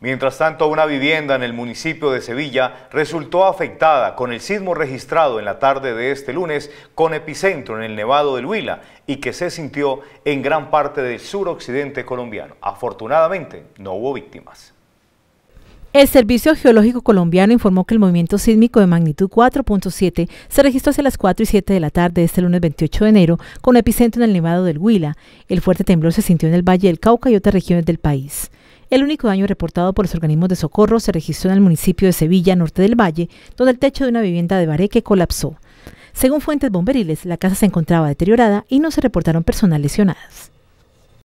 Mientras tanto, una vivienda en el municipio de Sevilla resultó afectada con el sismo registrado en la tarde de este lunes con epicentro en el Nevado del Huila y que se sintió en gran parte del suroccidente colombiano. Afortunadamente, no hubo víctimas. El Servicio Geológico Colombiano informó que el movimiento sísmico de magnitud 4.7 se registró hacia las 4 y 7 de la tarde de este lunes 28 de enero con epicentro en el Nevado del Huila. El fuerte temblor se sintió en el Valle del Cauca y otras regiones del país. El único daño reportado por los organismos de socorro se registró en el municipio de Sevilla, norte del Valle, donde el techo de una vivienda de Bareque colapsó. Según fuentes bomberiles, la casa se encontraba deteriorada y no se reportaron personas lesionadas.